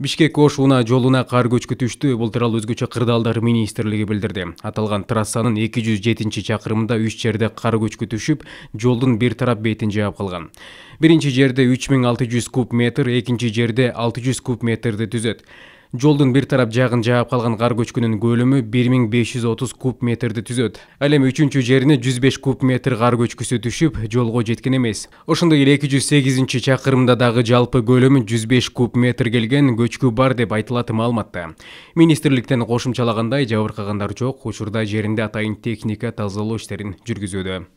бишкек унаа жолуна кар көчкү түштү бул тууралуу өзгөчө кырдаалдар министрлиги билдирди аталган трассанын эки жүз жетинчи чакырымында үч жерде кар көчкү түшүп жолдун бир тарап бетин жаап калган биринчи жерде үч миң алты жүз куб метр экинчи жерде алты жүз куб метрди түзөт жолдун бир тарап жагын жаап калган кар көчкүнүн көлөмү бир миң куб метрди түзөт ал эми үчүнчү жерине жүз беш куб метр кар көчкүсү түшүп жолго жеткен эмес ошондой эле эки жүз сегизинчи дагы жалпы көлөмү 105 беш куб метр келген көчкү бар деп айтылат маалыматта министрликтен кошумчалагандай жабыркагандар жок учурда жеринде атайын техника тазалоо иштерин жүргүзүүдө